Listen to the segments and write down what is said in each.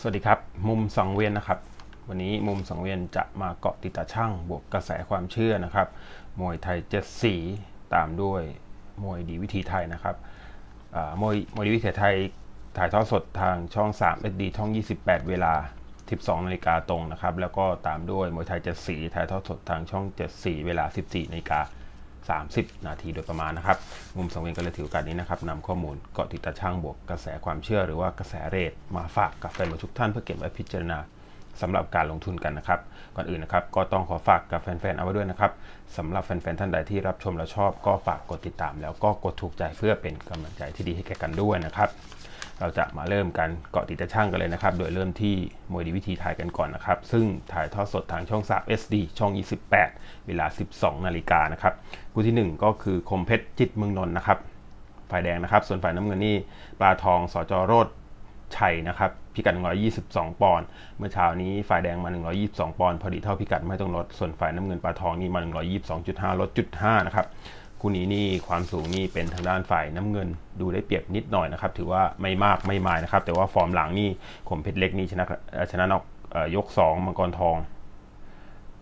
สวัสดีครับ มุมสังเวียนนะครับวันนี้มุมสังเวียนจะมาเกาะติดตาช่างบวกกระแสความเชื่อนะครับมวยไทยเจ็ดสีตามด้วยมวยดีวิธีไทยนะครับมวยมวยดีวิถีไทยถ่ายทอดสดทางช่อง3 h d ช่อง 28 เวลา 12นาฬิกาตรงนะครับแล้วก็ตามด้วยมวยไทยเจ็ดสีถ่ายทอดสดทางช่อง74เวลา 14นาฬิกา30นาทีโดยประมาณนะครับมุมสังเวียนก็เลยถือโอกาสนี้นะครับนำข้อมูลเกาะติดตาช่างบวกกระแสความเชื่อหรือว่ากระแสเรทมาฝากกับแฟนบอลทุกท่านเพื่อเก็บไว้พิจารณาสำหรับการลงทุนกันนะครับก่อนอื่นนะครับก็ต้องขอฝากกับแฟนๆเอาไว้ด้วยนะครับสำหรับแฟนๆท่านใดที่รับชมและชอบ ก็ฝากกดติดตาม แล้วก็กดถูกใจเพื่อเป็นกำลังใจที่ดีให้แก่กันด้วยนะครับเราจะมาเริ่มกันเกาะติดตะช่างกันเลยนะครับ โดยเริ่มที่มวยดีวิธีไทยกันก่อนนะครับ ซึ่งถ่ายทอดสดทางช่องส SD ช่อง28เวลา12นาฬิกานะครับคู่ที่ 1 ก็คือคมเพชรจิตเมืองนนท์นะครับ ฝ่ายแดงนะครับ ส่วนฝ่ายน้ำเงินนี่ปลาทองสจโรดชัยนะครับพิกัด122ปอนด์ เมื่อเช้านี้ฝ่ายแดงมา122ปอนด์พอดีเท่าพิกัดไม่ต้องลดส่วนฝ่ายน้ำเงินปลาทองนี่มา122.5ลดจุด5นะครับคู่นี้นี่ความสูงนี่เป็นทางด้านฝ่ายน้ำเงินดูได้เปรียบนิดหน่อยนะครับ ถือว่าไม่มากไม่มายนะครับ แต่ว่าฟอร์มหลังนี่ขมเพชรเล็กนี่ชนะชนะนอกยก 2มังกรทอง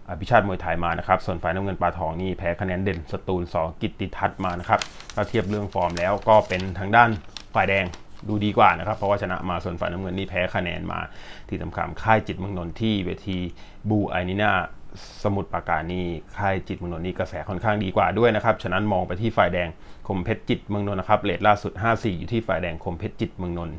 อภิชาติมวยไทยมานะครับส่วนฝ่ายน้ำเงินปลาทองนี่แพ้คะแนนเด่นสตูลสองกิตติทัศน์มานะครับถ้าเทียบเรื่องฟอร์มแล้วก็เป็นทางด้านฝ่ายแดงดูดีกว่านะครับเพราะว่าชนะมาส่วนฝ่ายน้ำเงินนี่แพ้คะแนนมาที่สำคัญค่ายจิตมังนนทที่เวทีบูไอนีนาสมุทรปราการนี่ค่ายจิตเมืองนนท์นี่กระแสค่อนข้างดีกว่าด้วยนะครับ ฉะนั้นมองไปที่ฝ่ายแดง คมเพชรจิตเมืองนนท์นะครับเลทล่าสุด54อยู่ที่ฝ่ายแดง คมเพชรจิตเมืองนนท์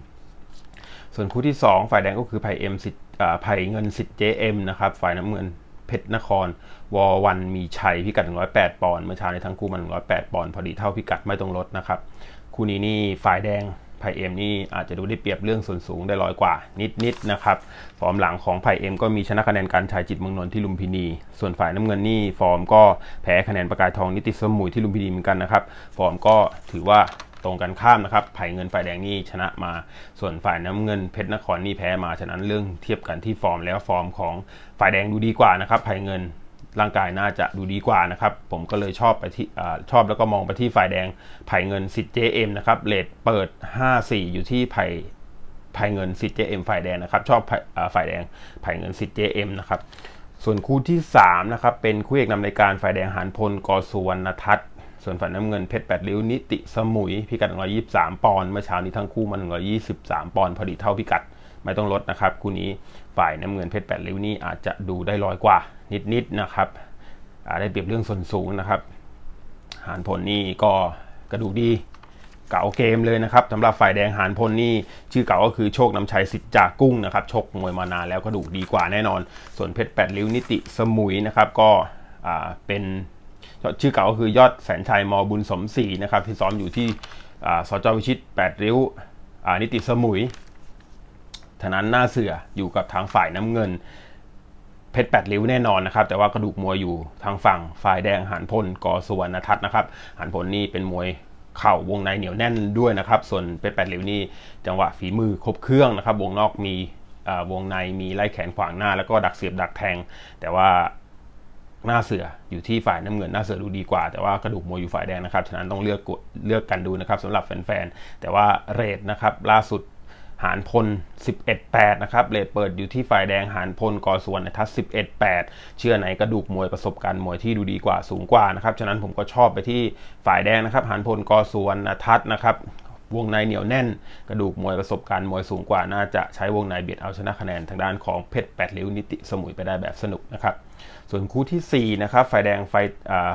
ส่วนคู่ที่ 2 ฝ่ายแดงก็คือไผ่เอ็มสิทธิ์ไผ่เงินสิทธิ์เจเอ็มนะครับ ฝ่ายน้ำเงินเพชรนครวอวันมีชัยพิกัด108ปอนด์ เมื่อเช้าในทั้งคู่มัน108ปอนด์พอดีเท่าพิกัดไม่ตรงลดนะครับ คู่นี้นี่ฝ่ายแดงไพเอ็มนี่อาจจะดูได้เปรียบเรื่องส่วนสูงได้ร้อยกว่า นิดๆนนะครับ ฟอร์มหลังของไพเอ็มก็มีชนะคะแนนการชายจิตเมืองนนท์ที่ลุมพินี ส่วนฝ่ายน้ำเงินนี่ฟอร์ม ก็แพ้คะแนนประกายทองนิติสมุยที่ลุมพินีเหมือนกันนะครับ ฟอร์มก็ถือว่าตรงกันข้ามนะครับไผ่เงินฝ่ายแดงนี่ชนะมา ส่วนฝ่ายน้ำเงิน เพชรนครนี่แพ้มา ฉะนั้นเรื่องเทียบกันที่ฟอร์มแล้วฟอร์มของฝ่ายแดงดูดีกว่านะครับไผ่เงินร่างกายน่าจะดูดีกว่านะครับ ผมก็เลยชอบไปที่ชอบแล้วก็มองไปที่ฝ่ายแดงไผ่เงินสิทธิ์ JM นะครับเลทเปิด 54 อยู่ที่ไผ่ไผ่เงินสิทธิ์ JM ฝ่ายแดงนะครับ ชอบฝ่ายแดงไผ่เงินสิทธิ์ JM นะครับ ส่วนคู่ที่ 3 นะครับ เป็นคู่เอกนำรายการฝ่ายแดงหานพลกอสุวรรณทัศน์ ส่วนฝ่ายน้ำเงินเพชรแปดริ้วนิติ สมุย พิกัด 123 ปอนด์เมื่อเช้านี้ทั้งคู่มัน123 ปอนด์พอดีเท่าพิกัดไม่ต้องลดนะครับคู่นี้ฝ่ายน้ำเงินเพชรแปดริ้วนี่อาจจะดูได้ร้อยกว่านิด ๆ นะครับได้เปรียบเรื่องส่วนสูงนะครับ หานพลนี่ก็กระดูกดีเก่าเกมเลยนะครับสำหรับฝ่ายแดงหานพลนี่ ชื่อเก่าก็คือโชคน้ำชัยสิทธิ์จากกุ้งนะครับชกมวยมานานแล้วกระดูกดีกว่าแน่นอน ส่วนเพชรแปดริ้วนิติสมุยนะครับ ก็เป็นชื่อเก่าก็คือ ยอดแสนชัยมอบุญสมศรีนะครับที่ซ้อมอยู่ที่สจวิชิตแปดริ้วนิติสมุยทนั้นหน้าเสืออยู่กับทางฝ่ายน้ำเงินเพชรแปดริ้วแน่นอนนะครับแต่ว่ากระดูกมวยอยู่ทางฝั่งฝ่ายแดงหันพลกอสวรรณทัศน์นะครับหันพลนี่เป็นมวยเข่าวงในเหนียวแน่นด้วยนะครับส่วนเพชรแปดเหลวนี่จังหวะฝีมือครบเครื่องนะครับวงนอกมีวงในมีไล่แขนขวางหน้าแล้วก็ดักเสียบดักแทง แต่ว่าหน้าเสืออยู่ที่ฝ่ายน้ำเงิน หน้าเสือดูดีกว่า แต่ว่ากระดูกมวยอยู่ฝ่ายแดงนะครับฉะนั้นต้องเลือกเลือกกันดูนะครับสำหรับแฟนๆแต่ว่าเรทนะครับล่าสุดหานพล 11-8 นะครับเลทเปิดอยู่ที่ฝ่ายแดงหานพลกอส่วนทัศ11-8 เชื่อไหนกระดูกมวยประสบการณ์มวยที่ดูดีกว่าสูงกว่านะครับ ฉะนั้นผมก็ชอบไปที่ฝ่ายแดงนะครับหานพลกอส่วนทัศนะครับ วงในเหนียวแน่น กระดูกมวยประสบการณ์มวยสูงกว่าน่าจะใช้วงในเบียดเอาชนะคะแนนทางด้านของเพชรแปดริ้วนิติสมุยไปได้แบบสนุกนะครับส่วนคู่ที่4นะครับฝ่ายแดงไฟ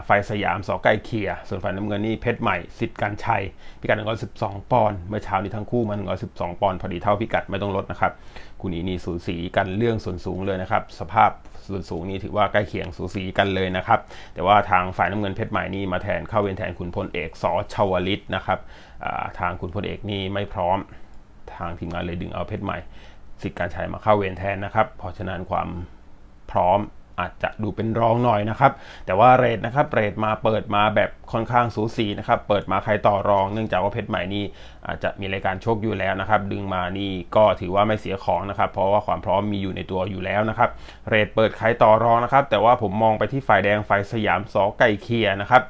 ไฟสยามสอไก่เคียส่วนฝ่ายน้ำเงินนี่เพชรใหม่สิทธิ์การชัยพิกัด112ปอนด์เมื่อเช้านี้ทั้งคู่มา112ปอนด์พอดีเท่าพิกัดไม่ต้องลดนะครับ คู่นี้นี่สูสีกันเรื่องส่วนสูงเลยนะครับ สภาพส่วนสูงนี่ถือว่าใกล้เคียงสูสีกันเลยนะครับ แต่ว่าทางฝ่ายน้ำเงินเพชรใหม่นี่มาแทนเข้าเวรแทนคุณพลเอกสอชาวลิตนะครับทางคุณพลเอกนี่ไม่พร้อม ทางทีมงานเลยดึงเอาเพชรใหม่สิทธิ์การชัยมาเข้าเวรแทนนะครับ เพราะฉะนั้นความพร้อมอาจจะดูเป็นรองหน่อยนะครับ แต่ว่าเรทนะครับเรทมาเปิดมาแบบค่อนข้างสูสีนะครับ เปิดมาใครต่อรอง เนื่องจากว่าเพชรใหม่นี่ อาจจะมีรายการโชคอยู่แล้วนะครับ ดึงมานี่ก็ถือว่าไม่เสียของนะครับ เพราะว่าความพร้อมมีอยู่ในตัวอยู่แล้วนะครับ เรทเปิดใครต่อรองนะครับ แต่ว่าผมมองไปที่ฝ่ายแดงฝ่ายสยามสอไก่เคียนะครับ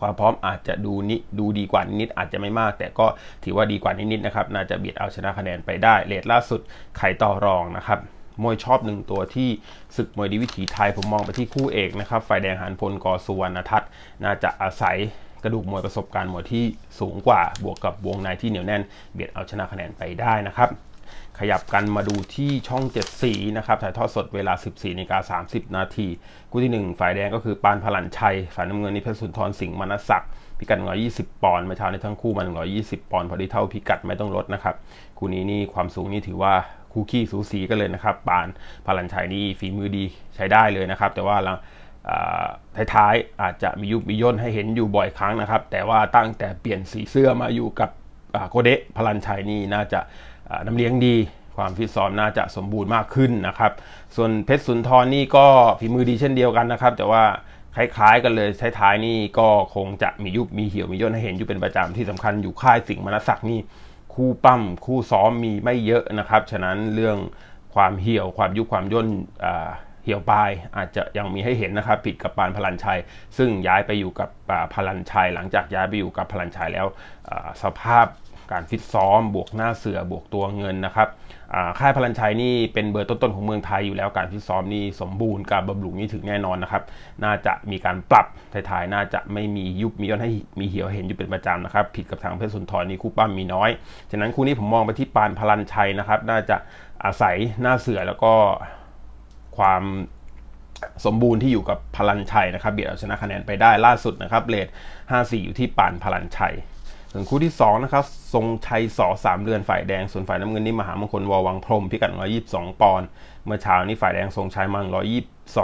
ความพร้อมอาจจะดูนิดูดีกว่านิดอาจจะไม่มาก แต่ก็ถือว่าดีกว่านิดๆนะครับน่าจะเบียดเอาชนะคะแนนไปได้เรทล่าสุดใครต่อรองนะครับมวยชอบหนึ่งตัวที่ศึกมวยดีวิถีไทย ผมมองไปที่คู่เอกนะครับ ฝ่ายแดงหานพลกอสุวรรณทัศน์น่าจะอาศัยกระดูกมวยประสบการณ์มวยที่สูงกว่าบวกกับวงในที่เหนียวแน่น เบียดเอาชนะคะแนนไปได้นะครับ ขยับกันมาดูที่ช่อง7สีนะครับ ถ่ายทอดสดเวลา 14นาฬิกา30นาทีคู่ที่ 1 ฝ่ายแดงก็คือปานพลันชัยฝ่ายน้ำเงินนี่เพชรสุนทรสิงห์มณศักดิ์พิกัด120ปอนด์มาเช้าในทั้งคู่มา120ปอนด์พอดีเท่าพิกัดไม่ต้องลดนะครับ คู่นี้นี่ความสูงนี่ถือว่าู่ขี้สูสีกันเลยนะครับปานพลันชัยนี่ฝีมือดีใช้ได้เลยนะครับแต่ว่าท้ายๆอาจจะมียุบมีย่นให้เห็นอยู่บ่อยครั้งนะครับ แต่ว่าตั้งแต่เปลี่ยนสีเสื้อมาอยู่กับโกเดะพลันชัยนี่น่าจะน้ำเลี้ยงดีความฟิตซ้อมน่าจะสมบูรณ์มากขึ้นนะครับส่วนเพชรสุนทรนี่ก็ฝีมือดีเช่นเดียวกันนะครับแต่ว่าคล้าย ๆกันเลยท้ายๆนี่ก็คงจะมียุบมีเหี่ยวมีย่นให้เห็นอยู่เป็นประจำที่สำคัญอยู่ค่ายสิงห์มณศักดิ์นี่คู่ปั้มคู่ซ้อมมีไม่เยอะนะครับ ฉะนั้นเรื่องความเหี่ยวความยุบความย่นเหี่ยวปลายอาจจะยังมีให้เห็นนะครับ ผิดกับปานพลันชัย ซึ่งย้ายไปอยู่กับพลันชัย หลังจากย้ายไปอยู่กับพลันชัยแล้วสภาพการฟิตซ้อมบวกหน้าเสือบวกตัวเงินนะครับค่ายพลันชัยนี่เป็นเบอร์ต้นๆของเมืองไทยอยู่ แล้ว การฟิตซ้อมนี่สมบูรณ์การบำรุงนี่ถึงแน่นอนนะครับ น่าจะมีการปรับท้ายๆน่าจะไม่มียุบมีย้อนให้มีเหี่ยวเห็นอยู่เป็นประจำนะครับ ผิดกับทางเพชรสุนทรนี่คู่ป้ามมีน้อย ฉะนั้นคู่นี้ผมมองไปที่ปานพลันชัยนะครับ น่าจะอาศัยหน้าเสือแล้วก็ความสมบูรณ์ที่อยู่กับพลันชัยนะครับ เบียดเอาชนะคะแนนไปได้ล่าสุดนะครับเลท54 อยู่ที่ปานพลันชัยส่วนคู่ที่2นะครับทรงชัยสอสามเดือนฝ่ายแดงส่วนฝ่ายน้ำเงินนี่มหามงคลววังพรมพิกัด122 ปอนด์เมื่อเช้านี้ฝ่ายแดงทรงชัยมา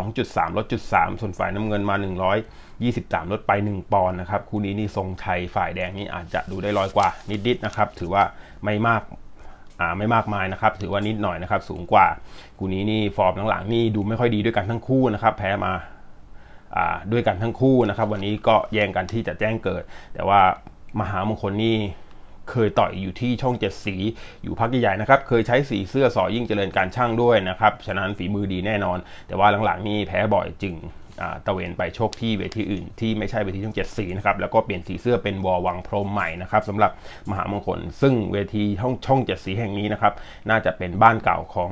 122.3ลดจุด3ส่วนฝ่ายน้ำเงินมา 123 ลดไป 1ปอนด์นะครับคู่นี้นี่ทรงชัยฝ่ายแดงนี่อาจจะดูได้ร้อยกว่า นิดๆนะครับถือว่าไม่มากอ่าไม่มากมายนะครับถือว่านิดหน่อยนะครับสูงกว่าคู่นี้นี่ฟอร์มหลังๆนี่ดูไม่ค่อยดีด้วยกันทั้งคู่นะครับแพ้มาาด้วยกันทั้งคู่นะครับวันนี้ก็แย่งกันที่จะแจ้งเกิด แต่ว่ามหามงคลนี่เคยต่อยอยู่ที่ช่องเจ็ดสี อยู่พักใหญ่ๆนะครับเคยใช้สีเสื้อสอยิ่งเจริญการช่างด้วยนะครับฉะนั้นฝีมือดีแน่นอน แต่ว่าหลังๆนี่แพ้บ่อยจึงตะเวนไปโชคที่เวทีอื่นที่ไม่ใช่เวทีช่องเจ็ดสีนะครับแล้วก็เปลี่ยนสีเสื้อเป็นวอวังพรมใหม่นะครับสำหรับมหามงคลซึ่งเวทีช่องช่องเจ็ดสีแห่งนี้นะครับน่าจะเป็นบ้านเก่าของ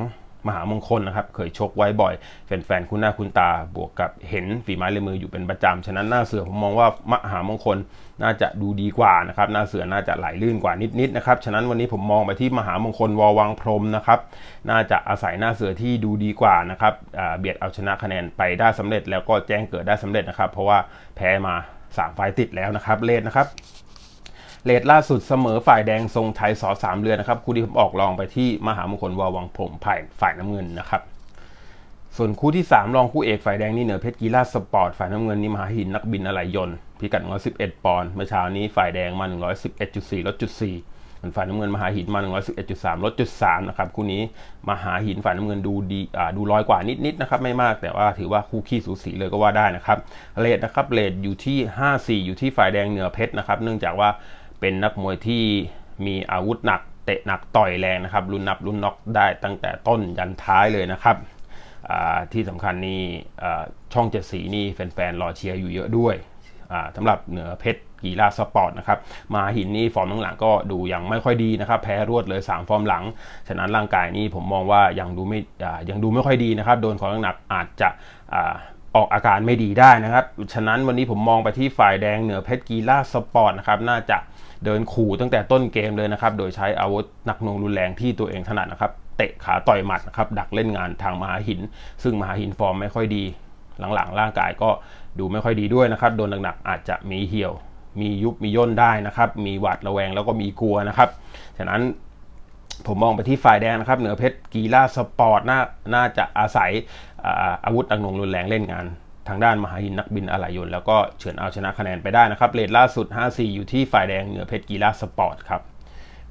มหามงคลนะครับเคยชกไว้บ่อย แฟนๆคุณหน้าคุณตาบวกกับเห็นฝีไม้ลายมืออยู่เป็นประจำฉะนั้นหน้าเสือผมมองว่ามหามงคลน่าจะดูดีกว่านะครับ หน้าเสือน่าจะไหลลื่นกว่านิดๆนะครับฉะนั้นวันนี้ผมมองไปที่มหามงคลวอวังพรมนะครับ น่าจะอาศัยหน้าเสือที่ดูดีกว่านะครับเบียดเอาชนะคะแนนไปได้สำเร็จแล้วก็แจ้งเกิดได้สำเร็จนะครับ เพราะว่าแพ้มา3ไฟติดแล้วนะครับเลดนะครับเลทล่าสุดเสมอฝ่ายแดงทรงไทยสอสามเรือนนะครับคู่ที่ผมออกลองไปที่มหามงคลวาวังผมผ่ายฝ่ายน้ำเงินนะครับส่วนคู่ที่3รองคู่เอกฝ่ายแดงนี่เหนือเพชรกีฬาสปอร์ตฝ่ายน้ำเงินนี่มหาหินนักบินอะไหล่ยนต์พิกัด111 ปอนด์เมื่อเช้านี้ฝ่ายแดงมา111.4ลดจุดสี่ส่วนฝ่ายน้ำเงินมหาหินมา111.3ลดจุดสามนะครับคู่นี้มหาหินฝ่ายน้ำเงินดูดีดูร้อยกว่านิดๆนนะครับไม่มากแต่ว่าถือว่าคู่ขี้สูสีเลยก็ว่าได้นะครับเลทนะครับเลทอยู่ที่ 54 อยู่ที่ฝ่ายแดงเหนือเพชรนะครับเนื่องจากว่าเป็นนักมวยที่มีอาวุธหนักเตะหนักต่อยแรงนะครับรุนนับรุนน็อกได้ตั้งแต่ต้นยันท้ายเลยนะครับที่สำคัญนี่ช่องเจ็ดสีนี่แฟนๆรอเชียร์อยู่เยอะด้วยสำหรับเหนือเพชรกีฬาสปอร์ตนะครับมาหินนี่ฟอร์มหลังก็ดูยังไม่ค่อยดีนะครับ แพ้รวดเลย3ฟอร์มหลัง ฉะนั้นร่างกายนี่ผมมองว่ายังดูไม่ยังดูไม่ค่อยดีนะครับ โดนของหนักอาจจะออกอาการไม่ดีได้นะครับ ฉะนั้นวันนี้ผมมองไปที่ฝ่ายแดง เหนือเพชรกีฬาสปอร์ตนะครับน่าจะเดินขู่ตั้งแต่ต้นเกมเลยนะครับโดยใช้อาวุธหนักหน่วงรุนแรงที่ตัวเองถนัดนะครับเตะขาต่อยหมัดนะครับดักเล่นงานทางมหาหิน ซึ่งมหาหินฟอร์มไม่ค่อยดี หลังๆ ร่างกายก็ดูไม่ค่อยดีด้วยนะครับ โดนหนัก ๆ อาจจะมีเหี่ยว มียุบมีย่นได้นะครับมีหวัดระแวงแล้วก็มีกลัวนะครับฉะนั้นผมมองไปที่ฝ่ายแดงนะครับ เหนือเพชรกีฬาสปอร์ตน่าน่าจะอาศัยอาวุธอังนงรุนแรงเล่นงาน ทางด้านมหาหินนักบินอะไหล่ยนแล้วก็เฉือนเอาชนะคะแนนไปได้นะครับเลทล่าสุด 5-4 อยู่ที่ฝ่ายแดงเหนือเพชรกีฬาสปอร์ตครับ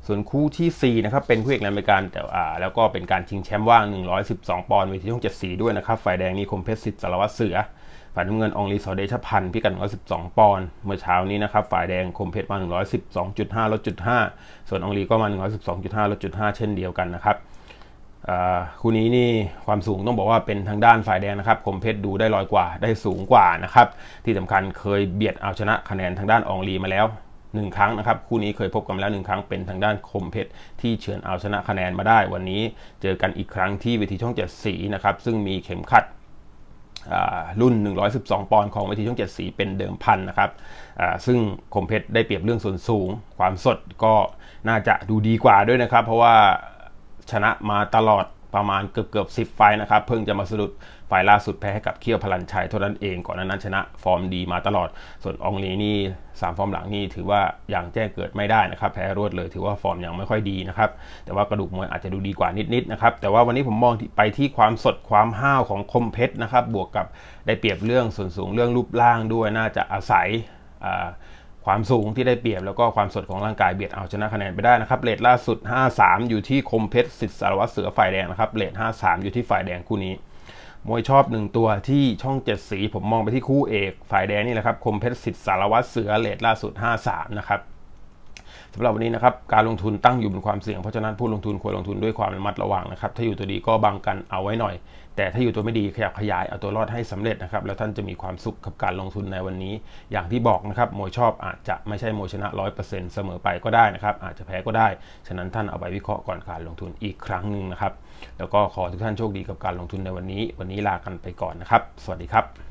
ส่วนคู่ที่ 4 นะครับเป็นคู่เอกนันเร็นการแต่อ่าแล้วก็เป็นการชิงแชมป์ว่าง 112 ปอนด์เวทีช่อง7็ด้วยนะครับฝ่ายแดงนี่คมเพชรสิทธิ์สารวัตรเสือฝ่ายน้ำเงินองลีสอเดชพันธ์พิกัด112 ปอนด์เมื่อเช้านี้นะครับฝ่ายแดงคมเพชรมา 112.5ลดจุด5ส่วนองลีก็มา 112.5ลดจุด5เช่นเดียวกันนะครับคู่นี้นี่ความสูงต้องบอกว่าเป็นทางด้านฝ่ายแดงนะครับคมเพชรดูได้ลอยกว่าได้สูงกว่านะครับ ที่สำคัญเคยเบียดเอาชนะคะแนนทางด้านองลีมาแล้วหนึ่งครั้งนะครับคู่นี้เคยพบกันแล้วหนึ่งครั้งเป็นทางด้านคมเพชรที่เฉือนเอาชนะคะแนนมาได้วันนี้เจอกันอีกครั้งที่เวทีช่องเจ็ดสีนะครับซึ่งมีเข็มขัดรุ่น 112 ปอนด์ของวิทีช่อง7สี เป็นเดิมพันนะครับ ซึ่งคมเพชร ได้เปรียบเรื่องส่วนสูง ความสดก็น่าจะดูดีกว่าด้วย นะครับ เพราะว่าชนะมาตลอดประมาณเกือบเกือบสิไฟนะครับเพิ่งจะมาสรุดไฟล่าสุดแพ้ให้กับเคียวพลันชัยเท่านั้นเองก่อนนั้นชนะ ฟอร์มดีมาตลอด ส่วนองลีนี่3ฟอร์มหลังนี่ถือว่าอย่างแจ้งเกิดไม่ได้นะครับ แพ้รวดเลยถือว่าฟอร์มยังไม่ค่อยดีนะครับ แต่ว่ากระดูกมวยอาจจะดูดีกว่านิดๆนะครับ แต่ว่าวันนี้ผมมองไปที่ความสดความห้าวของคมเพชรนะครับ บวกกับได้เปรียบเรื่องส่วนสูงเรื่องรูปร่างด้วยน่าจะอาศัยความสูงที่ได้เปรียบแล้วก็ความสดของร่างกายเบียดเอาชนะคะแนนไปได้นะครับเลทล่าสุด 53 อยู่ที่คมเพชรสิทธิสารวัตรเสือฝ่ายแดงนะครับเลท53 อยู่ที่ฝ่ายแดงคู่นี้ มวยชอบหนึ่งตัวที่ช่องเจ็ดสีผมมองไปที่คู่เอก ฝ่ายแดงนี่แหละครับคมเพชรสิทธิสารวัตรเสือเลทล่าสุด 53 นะครับสำหรับวันนี้นะครับการลงทุนตั้งอยู่บนความเสี่ยงเพราะฉะนั้นผู้ลงทุนควรลงทุนด้วยความระมัดระวังนะครับถ้าอยู่ตัวดีก็บังกันเอาไว้หน่อย แต่ถ้าอยู่ตัวไม่ดีขยับขยายเอาตัวรอดให้สำเร็จนะครับแล้วท่านจะมีความสุขกับการลงทุนในวันนี้ อย่างที่บอกนะครับโมชอบอาจจะไม่ใช่โมชนะ100%เสมอไปก็ได้นะครับอาจจะแพ้ก็ได้ ฉะนั้นท่านเอาไปวิเคราะห์ก่อนการลงทุนอีกครั้งหนึ่งนะครับแล้วก็ขอทุกท่านโชคดีกับการลงทุนในวันนี้ วันนี้ลากันไปก่อนนะครับ สวัสดีครับ